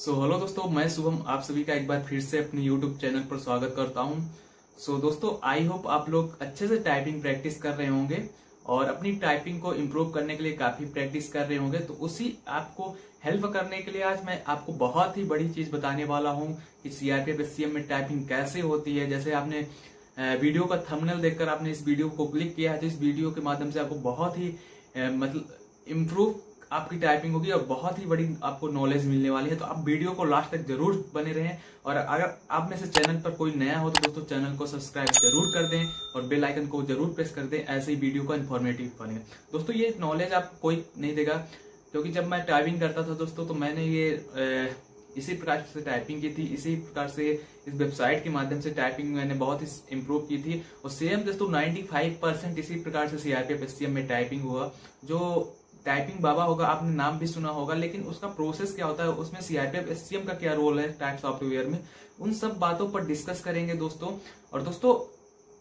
सो so, hello दोस्तों मैं शुभम आप सभी का एक बार फिर से अपने यूट्यूब चैनल पर स्वागत करता हूं सो so, दोस्तों आई होप आप लोग अच्छे से टाइपिंग प्रैक्टिस कर रहे होंगे और अपनी टाइपिंग को इम्प्रूव करने के लिए काफी प्रैक्टिस कर रहे होंगे तो उसी आपको हेल्प करने के लिए आज मैं आपको बहुत ही बड़ी चीज बताने वाला हूँ कि सीआरपीएफ सीएम में टाइपिंग कैसे होती है जैसे आपने वीडियो का थंबनेल देखकर आपने इस वीडियो को क्लिक किया है तो इस वीडियो के माध्यम से आपको बहुत ही मतलब इम्प्रूव आपकी टाइपिंग होगी और बहुत ही बड़ी आपको नॉलेज मिलने वाली है तो आप वीडियो को लास्ट तक जरूर बने रहें और अगर आप में से चैनल पर कोई नया हो तो दोस्तों चैनल को सब्सक्राइब जरूर कर दें और बेल आइकन को जरूर प्रेस कर दें ऐसे ही वीडियो का इन्फॉर्मेटिव बने दोस्तों ये नॉलेज आप कोई नहीं देगा क्योंकि जब मैं टाइपिंग करता था दोस्तों तो मैंने ये ए, इसी प्रकार से टाइपिंग की थी इसी प्रकार से इस वेबसाइट के माध्यम से टाइपिंग मैंने बहुत ही इम्प्रूव की थी और सेम दोस्तों 95 परसेंट इसी प्रकार से सीआरपीएफ एस में टाइपिंग हुआ जो टाइपिंग बाबा होगा आपने नाम भी सुना होगा लेकिन उसका प्रोसेस क्या होता है उसमें सीआरपीएफ एस का क्या रोल है टाइप सॉफ्टवेयर में उन सब बातों पर डिस्कस करेंगे दोस्तों और दोस्तों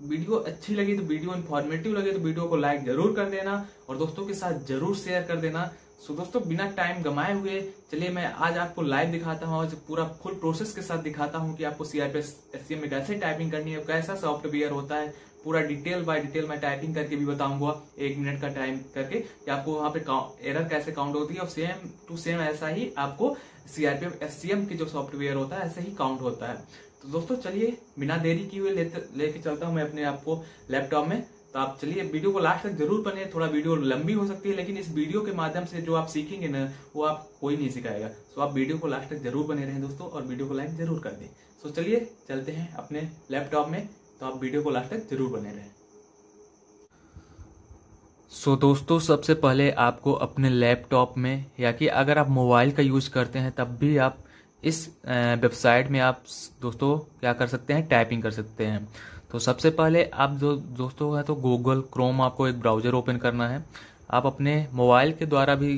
वीडियो अच्छी लगी तो वीडियो इन्फॉर्मेटिव लगे तो वीडियो को लाइक जरूर कर देना और दोस्तों के साथ जरूर शेयर कर देना सो दोस्तों बिना टाइम गमाए हुए चलिए मैं आज आपको लाइव दिखाता हूँ पूरा फुल प्रोसेस के साथ दिखाता हूँ कि आपको सीआरपीएस एस में कैसे टाइपिंग करनी है कैसा सॉफ्टवेयर होता है पूरा डिटेल बाय डिटेल मैं टाइपिंग करके भी बताऊंगा एक मिनट का टाइम करके कि आपको वहां पे एरर कैसे काउंट होती है और सेम टू सेम ऐसा ही आपको सीआरपीएफ एस के जो सॉफ्टवेयर होता है ऐसे ही काउंट होता है तो दोस्तों चलिए बिना देरी की हुए लेके ले चलता हूँ मैं अपने आपको लैपटॉप में तो आप चलिए वीडियो को लास्ट तक जरूर बने थोड़ा वीडियो लंबी हो सकती है लेकिन इस वीडियो के माध्यम से जो आप सीखेंगे ना वो आप कोई नहीं सिखाएगा सो आप वीडियो को लास्ट तक जरूर बने रहें दोस्तों और वीडियो को लाइक जरूर कर दें सो चलिए चलते हैं अपने लैपटॉप में तो आप वीडियो को लास्ट तक जरूर बने रहें सो so, दोस्तों सबसे पहले आपको अपने लैपटॉप में या कि अगर आप मोबाइल का यूज़ करते हैं तब भी आप इस वेबसाइट में आप दोस्तों क्या कर सकते हैं टाइपिंग कर सकते हैं तो सबसे पहले आप जो दोस्तों है तो गूगल क्रोम आपको एक ब्राउज़र ओपन करना है आप अपने मोबाइल के द्वारा भी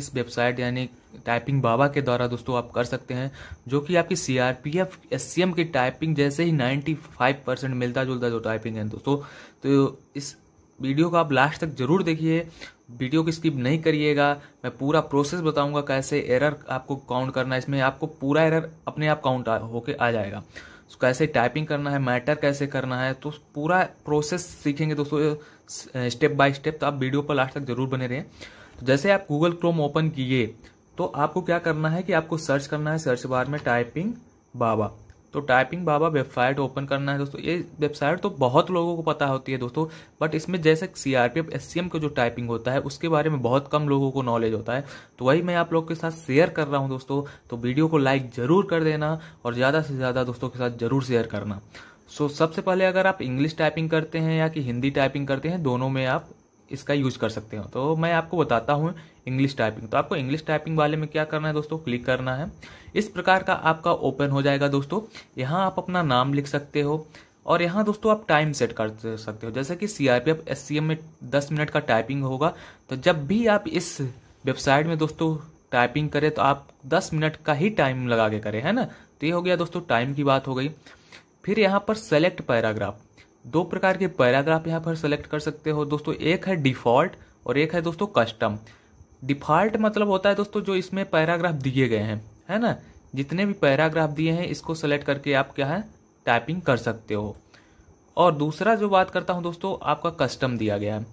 इस वेबसाइट यानी टाइपिंग बाबा के द्वारा दोस्तों आप कर सकते हैं जो कि आपकी C R P F S C M की टाइपिंग जैसे ही नाइन्टी फाइव परसेंट मिलता जुलता जो टाइपिंग है दोस्तों तो इस वीडियो को आप लास्ट तक जरूर देखिए वीडियो की स्किप नहीं करिएगा मैं पूरा प्रोसेस बताऊंगा कैसे एरर आपको काउंट करना है इसमें आपको पूरा एरर अपने आप काउंट होके आ जाएगा तो कैसे टाइपिंग करना है मैटर कैसे करना है तो पूरा प्रोसेस सीखेंगे दोस्तों स्टेप बाय स्टेप तो आप वीडियो पर लास्ट तक जरूर बने रहें तो जैसे आप गूगल क्रोम ओपन किए तो आपको क्या करना है कि आपको सर्च करना है सर्च बार में टाइपिंग बाबा तो टाइपिंग बाबा वेबसाइट ओपन करना है दोस्तों ये वेबसाइट तो बहुत लोगों को पता होती है दोस्तों बट इसमें जैसे C R P S C M का जो टाइपिंग होता है उसके बारे में बहुत कम लोगों को नॉलेज होता है तो वही मैं आप लोग के साथ शेयर कर रहा हूँ दोस्तों तो वीडियो को लाइक ज़रूर कर देना और ज़्यादा से ज़्यादा दोस्तों के साथ ज़रूर शेयर करना सो so, सबसे पहले अगर आप इंग्लिश टाइपिंग करते हैं या कि हिंदी टाइपिंग करते हैं दोनों में आप इसका यूज कर सकते हो तो मैं आपको बताता हूँ इंग्लिश टाइपिंग तो आपको इंग्लिश टाइपिंग वाले में क्या करना है दोस्तों क्लिक करना है इस प्रकार का आपका ओपन हो जाएगा दोस्तों यहाँ आप अपना नाम लिख सकते हो और यहाँ दोस्तों आप टाइम सेट कर सकते हो जैसे कि C R P F S C M में दस मिनट का टाइपिंग होगा तो जब भी आप इस वेबसाइट में दोस्तों टाइपिंग करें तो आप दस मिनट का ही टाइम लगा के करें है ना तो ये हो गया दोस्तों टाइम की बात हो गई फिर यहाँ पर सेलेक्ट पैराग्राफ दो प्रकार के पैराग्राफ यहाँ पर सेलेक्ट कर सकते हो दोस्तों एक है डिफ़ॉल्ट और एक है दोस्तों कस्टम डिफ़ॉल्ट मतलब होता है दोस्तों जो इसमें पैराग्राफ दिए गए हैं है ना जितने भी पैराग्राफ दिए हैं इसको सेलेक्ट करके आप क्या है टाइपिंग कर सकते हो और दूसरा जो बात करता हूँ दोस्तों आपका कस्टम दिया गया है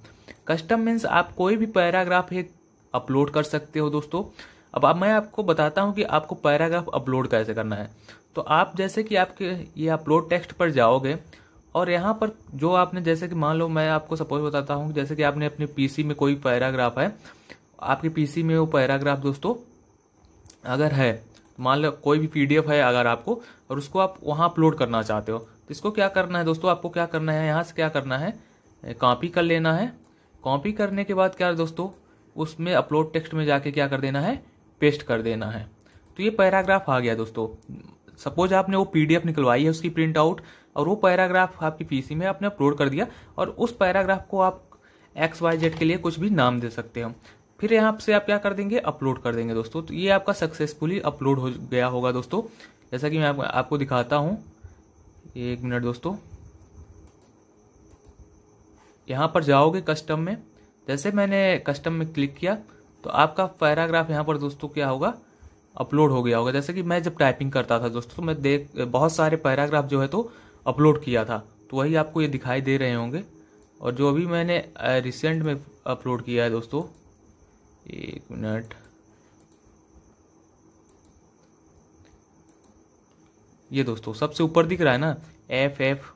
कस्टम मीन्स आप कोई भी पैराग्राफ एक अपलोड कर सकते हो दोस्तों अब अब मैं आपको बताता हूँ कि आपको पैराग्राफ अपलोड कैसे करना है तो आप जैसे कि आपके ये अपलोड टेक्स्ट पर जाओगे और यहाँ पर जो आपने जैसे कि मान लो मैं आपको सपोज बताता हूँ जैसे कि आपने अपने पीसी में कोई पैराग्राफ है आपके पीसी में वो पैराग्राफ दोस्तों अगर है मान लो कोई भी पीडीएफ है अगर आपको और उसको आप वहाँ अपलोड करना चाहते हो तो इसको क्या करना है दोस्तों आपको क्या करना है यहाँ से क्या करना है कॉपी कर लेना है कॉपी करने के बाद क्या दोस्तों उसमें अपलोड टेक्स्ट में जाके क्या कर देना है पेस्ट कर देना है तो ये पैराग्राफ आ गया दोस्तों सपोज आपने वो पीडीएफ निकलवाई है उसकी प्रिंट आउट और वो पैराग्राफ आपकी पीसी में आपने अपलोड कर दिया और उस पैराग्राफ को आप एक्स वाई जेड के लिए कुछ भी नाम दे सकते हो फिर यहाँ से आप क्या कर देंगे अपलोड कर देंगे दोस्तों तो ये आपका सक्सेसफुली अपलोड हो गया होगा दोस्तों जैसा कि मैं आप, आपको दिखाता हूँ एक मिनट दोस्तों यहाँ पर जाओगे कस्टम में जैसे मैंने कस्टम में क्लिक किया तो आपका पैराग्राफ यहाँ पर दोस्तों क्या होगा अपलोड हो गया होगा जैसे कि मैं जब टाइपिंग करता था दोस्तों तो मैं देख बहुत सारे पैराग्राफ जो है तो अपलोड किया था तो वही आपको ये दिखाई दे रहे होंगे और जो अभी मैंने रिसेंट में अपलोड किया है दोस्तों एक मिनट ये दोस्तों सबसे ऊपर दिख रहा है ना एफ एफ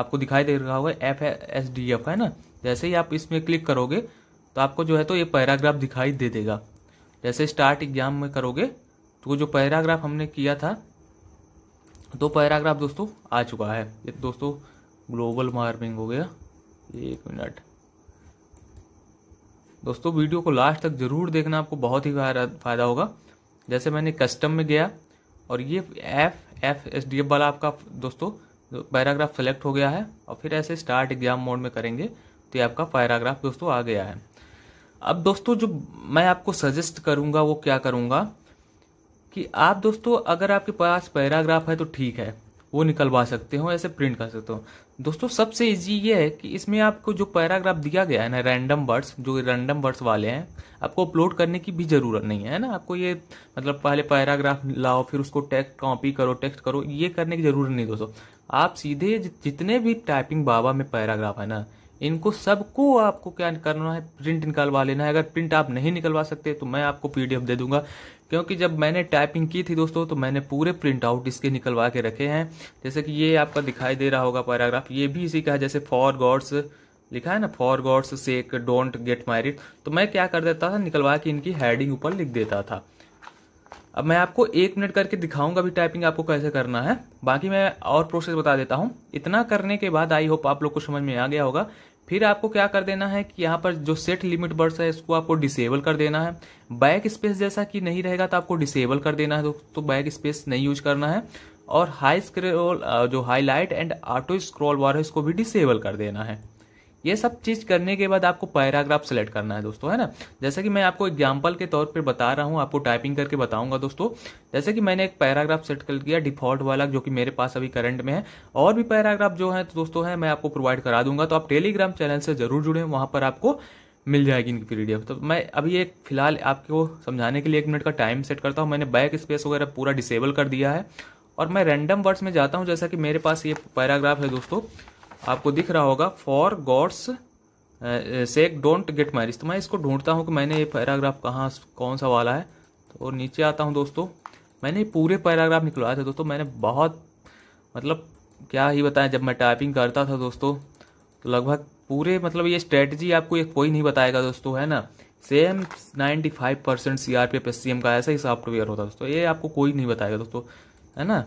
आपको दिखाई दे रहा होगा एफ एस डी एफ है ना जैसे ही आप इसमें क्लिक करोगे तो आपको जो है तो ये पैराग्राफ दिखाई दे देगा जैसे स्टार्ट एग्जाम में करोगे तो जो पैराग्राफ हमने किया था तो पैराग्राफ दोस्तों आ चुका है एक दोस्तों ग्लोबल वार्मिंग हो गया एक मिनट दोस्तों वीडियो को लास्ट तक जरूर देखना आपको बहुत ही फायदा होगा जैसे मैंने कस्टम में गया और ये F F S D F वाला आपका दोस्तों पैराग्राफ सेलेक्ट हो गया है और फिर ऐसे स्टार्ट एग्जाम मोड में करेंगे तो ये आपका पैराग्राफ दोस्तों आ गया है अब दोस्तों जो मैं आपको सजेस्ट करूंगा वो क्या करूंगा कि आप दोस्तों अगर आपके पास पैराग्राफ है तो ठीक है वो निकलवा सकते हो ऐसे प्रिंट कर सकते हो दोस्तों सबसे इजी ये है कि इसमें आपको जो पैराग्राफ दिया गया है ना रैंडम वर्ड्स जो रैंडम वर्ड्स वाले हैं आपको अपलोड करने की भी ज़रूरत नहीं है ना आपको ये मतलब पहले पैराग्राफ लाओ फिर उसको टेक्स्ट कॉपी करो टेक्स्ट करो ये करने की ज़रूरत नहीं दोस्तों आप सीधे जितने भी टाइपिंग बाबा में पैराग्राफ है ना इनको सबको आपको क्या करना है प्रिंट निकलवा लेना है अगर प्रिंट आप नहीं निकलवा सकते तो मैं आपको पीडीएफ दे दूंगा क्योंकि जब मैंने टाइपिंग की थी दोस्तों तो मैंने पूरे प्रिंट आउट इसके निकलवा के रखे हैं जैसे कि ये आपका दिखाई दे रहा होगा पैराग्राफ ये भी इसी का है जैसे फॉर गॉड्स लिखा है ना for god's sake don't get married तो मैं क्या कर देता था निकलवा के इनकी हेडिंग ऊपर लिख देता था अब मैं आपको एक मिनट करके दिखाऊंगा भी टाइपिंग आपको कैसे करना है बाकी मैं और प्रोसेस बता देता हूँ इतना करने के बाद आई होप आप लोग को समझ में आ गया होगा फिर आपको क्या कर देना है कि यहाँ पर जो सेट लिमिट बर्ड्स है इसको आपको डिसेबल कर देना है बैक स्पेस जैसा कि नहीं रहेगा तो आपको डिसेबल कर देना है तो, बैक तो स्पेस नहीं यूज करना है और हाई स्क्रोल जो highlight and auto scroll bar है इसको भी डिसेबल कर देना है ये सब चीज़ करने के बाद आपको पैराग्राफ सेलेक्ट करना है दोस्तों है ना जैसे कि मैं आपको एग्जाम्पल के तौर पर बता रहा हूँ आपको टाइपिंग करके बताऊंगा दोस्तों जैसे कि मैंने एक पैराग्राफ सेट कर दिया डिफॉल्ट वाला जो कि मेरे पास अभी करंट में है और भी पैराग्राफ जो है तो दोस्तों है मैं आपको प्रोवाइड करा दूंगा तो आप टेलीग्राम चैनल से जरूर जुड़े वहां पर आपको मिल जाएगी इनकी पीडीएफ तो मैं अभी एक फिलहाल आपको समझाने के लिए एक मिनट का टाइम सेट करता हूँ मैंने बैक स्पेस वगैरह पूरा डिसेबल कर दिया है और मैं रैंडम वर्ड्स में जाता हूँ जैसा कि मेरे पास ये पैराग्राफ है दोस्तों आपको दिख रहा होगा for god's sake don't get marriage तो मैं इसको ढूंढता हूँ कि मैंने ये पैराग्राफ कहाँ कौन सा वाला है तो और नीचे आता हूँ दोस्तों मैंने पूरे पैराग्राफ निकलवाया था दोस्तों मैंने बहुत मतलब क्या ही बताया जब मैं टाइपिंग करता था दोस्तों तो लगभग पूरे मतलब ये स्ट्रेटजी आपको ये कोई नहीं बताएगा दोस्तों है ना same 95 percent C R P F S C M का ऐसा ही सॉफ्टवेयर होता है दोस्तों ये आपको कोई नहीं बताएगा दोस्तों है ना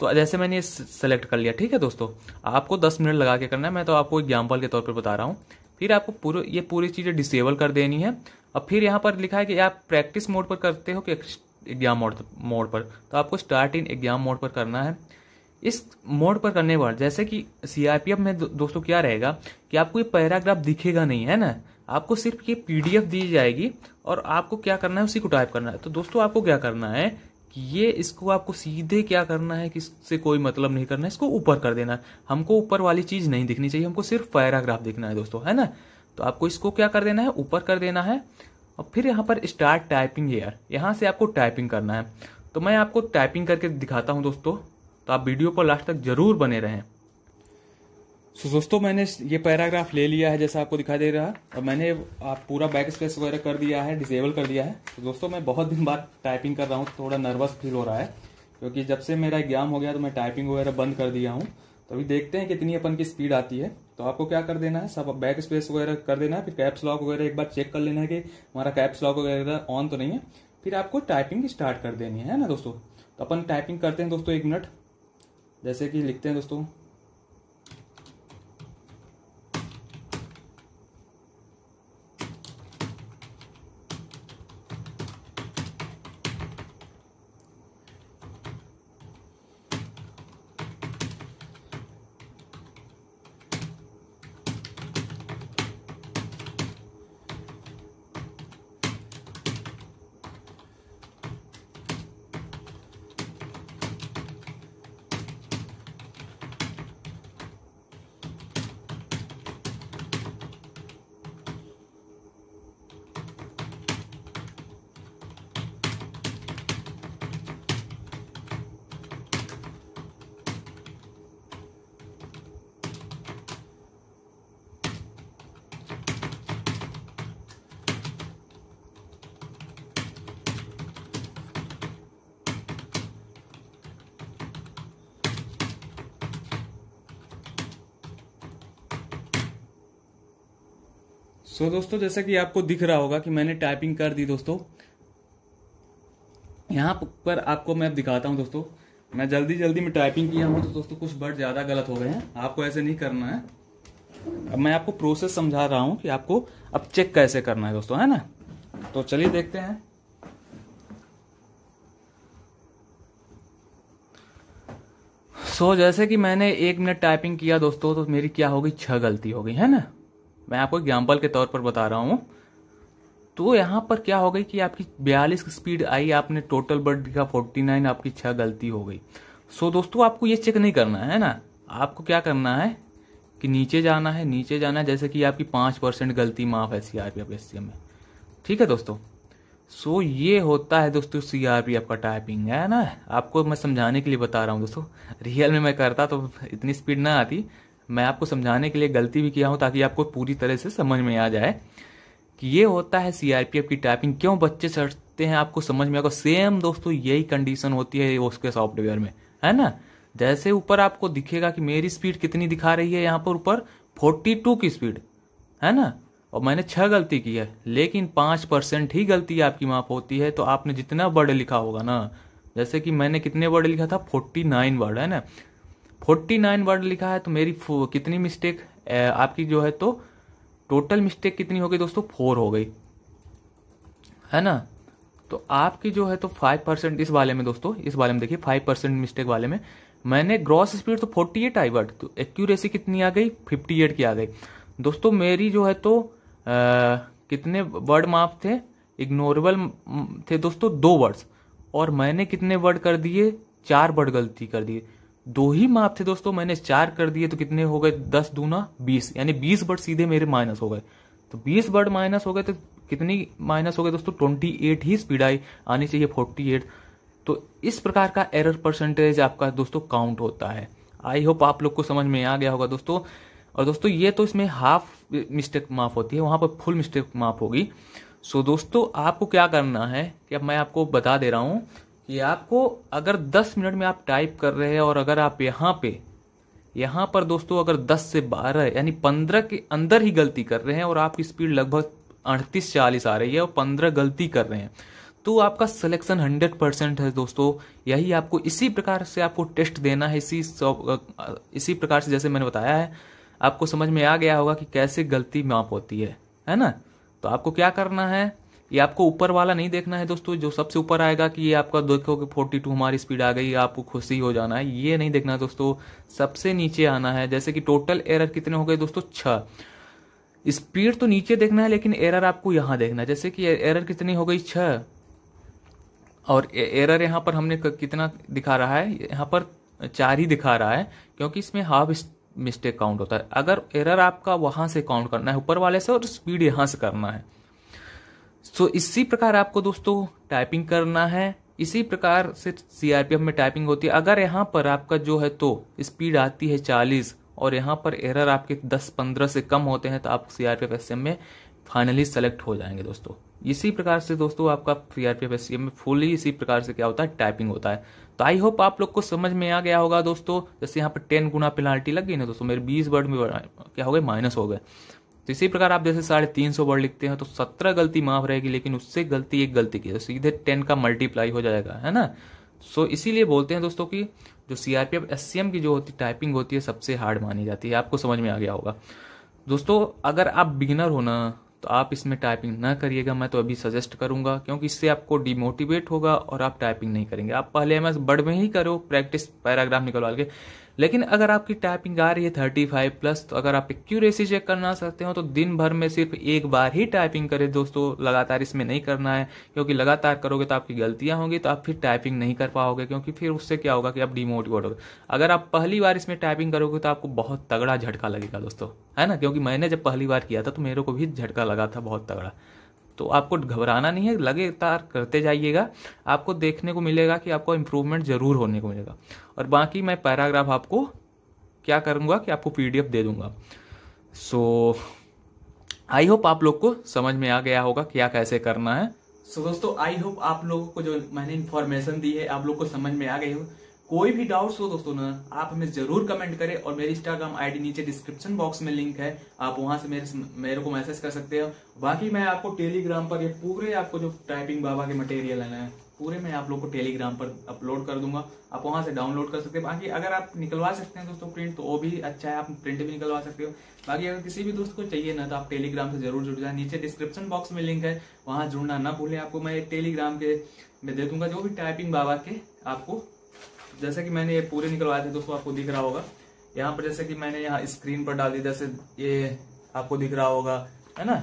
तो जैसे मैंने ये सेलेक्ट कर लिया ठीक है दोस्तों आपको दस मिनट लगा के करना है मैं तो आपको एग्जाम्पल के तौर पर बता रहा हूँ फिर आपको पूरे ये पूरी चीज़ें डिसेबल कर देनी है और फिर यहाँ पर लिखा है कि आप प्रैक्टिस मोड पर करते हो कि एग्जाम मोड मोड पर तो आपको स्टार्ट इन एग्जाम मोड पर करना है इस मोड पर करने पर जैसे कि सी में दो, दोस्तों क्या रहेगा कि आपको ये पैराग्राफ दिखेगा नहीं है ना आपको सिर्फ ये पीडीएफ दी जाएगी और आपको क्या करना है उसी को टाइप करना है तो दोस्तों आपको क्या करना है कि ये इसको आपको सीधे क्या करना है किससे कोई मतलब नहीं करना है इसको ऊपर कर देना है हमको ऊपर वाली चीज़ नहीं दिखनी चाहिए हमको सिर्फ पैराग्राफ देखना है दोस्तों है ना तो आपको इसको क्या कर देना है ऊपर कर देना है और फिर यहाँ पर स्टार्ट टाइपिंग एयर यहाँ से आपको टाइपिंग करना है तो मैं आपको टाइपिंग करके दिखाता हूँ दोस्तों तो आप वीडियो पर लास्ट तक ज़रूर बने रहें सो so, दोस्तों मैंने ये पैराग्राफ ले लिया है जैसा आपको दिखाई दे रहा है और मैंने आप पूरा बैक स्पेस वगैरह कर दिया है डिसेबल कर दिया है तो दोस्तों मैं बहुत दिन बाद टाइपिंग कर रहा हूँ थोड़ा नर्वस फील हो रहा है क्योंकि जब से मेरा एग्जाम हो गया तो मैं टाइपिंग वगैरह बंद कर दिया हूँ तो अभी देखते हैं कितनी अपन की स्पीड आती है तो आपको क्या कर देना है सब बैक स्पेस वगैरह कर देना है फिर कैप्स लॉक वगैरह एक बार चेक कर लेना है कि हमारा कैप्स लॉक वगैरह ऑन तो नहीं है फिर आपको टाइपिंग स्टार्ट कर देनी है ना दोस्तों तो अपन टाइपिंग करते हैं दोस्तों एक मिनट जैसे कि लिखते हैं दोस्तों सो so, दोस्तों जैसा कि आपको दिख रहा होगा कि मैंने टाइपिंग कर दी दोस्तों यहाँ पर आपको मैं दिखाता हूँ दोस्तों मैं जल्दी जल्दी में टाइपिंग किया हूँ तो दोस्तों कुछ बर्ड ज़्यादा गलत हो गए हैं आपको ऐसे नहीं करना है अब मैं आपको प्रोसेस समझा रहा हूँ कि आपको अब चेक कैसे करना है दोस्तों है ना तो चलिए देखते हैं सो so, जैसे कि मैंने एक मिनट टाइपिंग किया दोस्तों तो मेरी क्या हो गई गलती हो गई है ना मैं आपको एग्जाम्पल के तौर पर बता रहा हूँ तो यहाँ पर क्या हो गई कि आपकी बयालीस की स्पीड आई आपने टोटल बर्ड दिखा फोर्टी नाइन आपकी छः गलती हो गई सो so, दोस्तों आपको ये चेक नहीं करना है ना आपको क्या करना है कि नीचे जाना है नीचे जाना है जैसे कि आपकी पाँच परसेंट गलती माफ है C R P S C में ठीक है दोस्तों सो so, ये होता है दोस्तों सी आर पी एफ का टाइपिंग है ना आपको मैं समझाने के लिए बता रहा हूँ दोस्तों रियल में मैं करता तो इतनी स्पीड ना आती मैं आपको समझाने के लिए गलती भी किया हूँ ताकि आपको पूरी तरह से समझ में आ जाए कि ये होता है सीआरपीएफ की टाइपिंग क्यों बच्चे चढ़ते हैं आपको समझ में आएगा सेम दोस्तों यही कंडीशन होती है उसके सॉफ्टवेयर में है ना जैसे ऊपर आपको दिखेगा कि मेरी स्पीड कितनी दिखा रही है यहाँ पर ऊपर 42 की स्पीड है ना और मैंने छह गलती की है लेकिन पांच परसेंट ही गलती आपकी माफ होती है तो आपने जितना वर्ड लिखा होगा ना जैसे कि मैंने कितने वर्ड लिखा था फोर्टी नाइन वर्ड है ना फोर्टी नाइन वर्ड लिखा है तो मेरी कितनी मिस्टेक आपकी जो है तो टोटल मिस्टेक कितनी हो गई दोस्तों फोर हो गई है ना तो आपकी जो है तो फाइव परसेंट इस वाले में दोस्तों इस वाले में देखिए फाइव परसेंट मिस्टेक वाले में मैंने ग्रॉस स्पीड तो फोर्टी एट आई वर्ड तो एक्यूरेसी कितनी आ गई फिफ्टी एट की आ गई दोस्तों मेरी जो है तो आ, कितने वर्ड माफ थे इग्नोरेबल थे दोस्तों दो वर्ड्स और मैंने कितने वर्ड कर दिए चार वर्ड गलती कर दिए दो ही माप थे दोस्तों मैंने चार कर दिए तो कितने हो गए दस दूना बीस यानी बीस बर्ड सीधे मेरे माइनस हो गए तो बीस बर्ड माइनस हो गए तो कितनी माइनस हो गए दोस्तों ट्वेंटी एट ही स्पीड आई आनी चाहिए फोर्टी एट तो इस प्रकार का एरर परसेंटेज आपका दोस्तों काउंट होता है आई होप आप लोग को समझ में आ गया होगा दोस्तों और दोस्तों ये तो इसमें हाफ मिस्टेक माफ होती है वहां पर फुल मिस्टेक माफ होगी सो दोस्तों आपको क्या करना है कि अब मैं आपको बता दे रहा हूँ ये आपको अगर 10 मिनट में आप टाइप कर रहे हैं और अगर आप यहाँ पे यहाँ पर दोस्तों अगर 10 से 12 यानी 15 के अंदर ही गलती कर रहे हैं और आपकी स्पीड लगभग अड़तीस चालीस आ रही है और पंद्रह गलती कर रहे हैं तो आपका सिलेक्शन 100 परसेंट है दोस्तों यही आपको इसी प्रकार से आपको टेस्ट देना है इसी इसी प्रकार से जैसे मैंने बताया है आपको समझ में आ गया होगा कि कैसे गलती माप होती है है ना तो आपको क्या करना है ये आपको ऊपर वाला नहीं देखना है दोस्तों जो सबसे ऊपर आएगा कि ये आपका देखो कि फोर्टी टू हमारी स्पीड आ गई आपको खुशी हो जाना है ये नहीं देखना है दोस्तों सबसे नीचे आना है जैसे कि टोटल एरर कितने हो गए दोस्तों छः स्पीड तो नीचे देखना है लेकिन एरर आपको यहां देखना है जैसे कि एरर कितनी हो गई छ और एरर यहां पर हमने कितना दिखा रहा है यहाँ पर चार ही दिखा रहा है क्योंकि इसमें हाफ मिस्टेक काउंट होता है अगर एरर आपका वहां से काउंट करना है ऊपर वाले से और स्पीड यहां से करना है सो so, इसी प्रकार आपको दोस्तों टाइपिंग करना है इसी प्रकार से सीआरपीएफ में टाइपिंग होती है अगर यहाँ पर आपका जो है तो स्पीड आती है चालीस और यहाँ पर एरर आपके दस पंद्रह से कम होते हैं तो आप सीआरपीएफ एसएम में फाइनली सेलेक्ट हो जाएंगे दोस्तों इसी प्रकार से दोस्तों आपका सीआरपीएफ एसएम में फुली इसी प्रकार से क्या होता है टाइपिंग होता है तो आई होप आप लोग को समझ में आ गया होगा दोस्तों जैसे यहाँ पर टेन गुना पेनाल्टी लगी ना दोस्तों मेरे बीस वर्ड में क्या हो गए माइनस हो गए तो इसी प्रकार आप जैसे साढ़े तीन सौ वर्ड लिखते हैं तो सत्रह गलती माफ रहेगी लेकिन उससे गलती एक गलती की तो सीधे टेन का मल्टीप्लाई हो जाएगा है ना सो so, इसीलिए बोलते हैं दोस्तों कि जो C R P F S C M की जो होती टाइपिंग होती है सबसे हार्ड मानी जाती है आपको समझ में आ गया होगा दोस्तों अगर आप बिगिनर हो ना तो आप इसमें टाइपिंग ना करिएगा मैं तो अभी सजेस्ट करूंगा क्योंकि इससे आपको डिमोटिवेट होगा और आप टाइपिंग नहीं करेंगे आप पहले एम एस बर्ड में ही करो प्रैक्टिस पैराग्राफ निकलवा के लेकिन अगर आपकी टाइपिंग आ रही है थर्टी फाइव प्लस तो अगर आप एक्यूरेसी चेक करना सकते हो तो दिन भर में सिर्फ एक बार ही टाइपिंग करें दोस्तों लगातार इसमें नहीं करना है क्योंकि लगातार करोगे तो आपकी गलतियां होंगी तो आप फिर टाइपिंग नहीं कर पाओगे क्योंकि फिर उससे क्या होगा कि आप डिमोटिवेट होगे अगर आप पहली बार इसमें टाइपिंग करोगे तो आपको बहुत तगड़ा झटका लगेगा दोस्तों है ना क्योंकि मैंने जब पहली बार किया था तो मेरे को भी झटका लगा था बहुत तगड़ा तो आपको घबराना नहीं है लगातार करते जाइएगा आपको देखने को मिलेगा कि आपको इम्प्रूवमेंट ज़रूर होने को मिलेगा और बाकी मैं पैराग्राफ आपको क्या करूँगा कि आपको पी दे दूंगा सो आई होप आप लोग को समझ में आ गया होगा क्या कैसे करना है सो so, दोस्तों आई होप आप लोगों को जो मैंने इन्फॉर्मेशन दी है आप लोग को समझ में आ गई हो कोई भी डाउट्स हो दोस्तों ना आप हमें जरूर कमेंट करें और मेरी इंस्टाग्राम आईडी नीचे डिस्क्रिप्शन बॉक्स में लिंक है आप वहां से मेरे मेरे को मैसेज कर सकते हो बाकी मैं आपको टेलीग्राम पर ये पूरे आपको जो टाइपिंग बाबा के मटेरियल है ना पूरे मैं आप लोग को टेलीग्राम पर अपलोड कर दूंगा आप वहां से डाउनलोड कर सकते हैं बाकी अगर आप निकलवा सकते हैं दोस्तों प्रिंट तो वो भी अच्छा है आप प्रिंट भी निकलवा सकते हो बाकी अगर किसी भी दोस्त को चाहिए ना तो आप टेलीग्राम से जरूर जुड़ जाए नीचे डिस्क्रिप्शन बॉक्स में लिंक है वहां जुड़ना ना भूलें आपको मैं टेलीग्राम के मैं दे दूंगा जो भी टाइपिंग बाबा के आपको जैसे कि मैंने ये पूरे निकलवाए थे दोस्तों आपको दिख रहा होगा यहाँ पर जैसे कि मैंने यहाँ स्क्रीन पर डाल दी जैसे ये आपको दिख रहा होगा है ना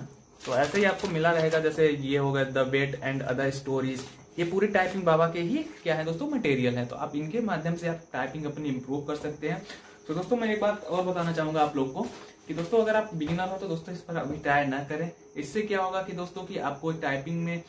तो ऐसे ही आपको मिला रहेगा जैसे ये होगा the wait and other stories ये पूरी टाइपिंग बाबा के ही क्या है दोस्तों मटेरियल है तो आप इनके माध्यम से आप टाइपिंग अपनी इम्प्रूव कर सकते हैं तो दोस्तों मैं एक बात और बताना चाहूंगा आप लोग को कि दोस्तों अगर आप बिगिनर हो तो दोस्तों इस पर अभी ट्राई ना करें इससे क्या होगा कि दोस्तों कि आपको टाइपिंग में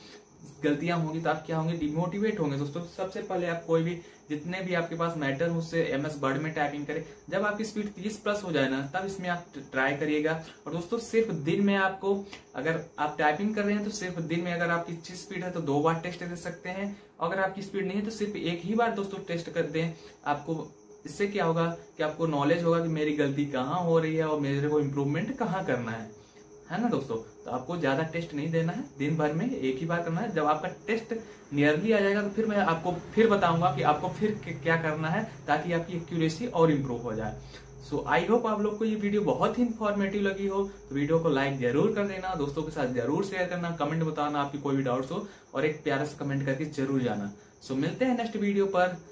गलतियां होंगी तो आप क्या होंगे डिमोटिवेट होंगे दोस्तों सबसे पहले आप कोई भी जितने भी आपके पास मैटर हो उससे एम एस वर्ड में टाइपिंग करें जब आपकी स्पीड तीस प्लस हो जाए ना तब इसमें आप ट्राई करिएगा और दोस्तों सिर्फ दिन में आपको अगर आप टाइपिंग कर रहे हैं तो सिर्फ दिन में अगर आपकी अच्छी स्पीड है तो दो बार टेस्ट दे सकते हैं अगर आपकी स्पीड नहीं है तो सिर्फ एक ही बार दोस्तों टेस्ट कर दें आपको इससे क्या होगा कि आपको नॉलेज होगा कि मेरी गलती कहाँ हो रही है और मेरे को इम्प्रूवमेंट कहाँ करना है है ना दोस्तों तो आपको ज्यादा टेस्ट नहीं देना है दिन भर में एक ही बार करना है जब आपका टेस्ट नियरली आ जाएगा तो फिर मैं आपको फिर बताऊंगा कि आपको फिर क्या करना है ताकि आपकी एक्यूरेसी और इम्प्रूव हो जाए सो आई होप आप लोग को ये वीडियो बहुत ही इन्फॉर्मेटिव लगी हो तो वीडियो को लाइक जरूर कर देना दोस्तों के साथ जरूर शेयर करना कमेंट बताना आपकी कोई भी डाउट्स हो और एक प्यारा सा कमेंट करके जरूर जाना सो so, मिलते हैं नेक्स्ट वीडियो पर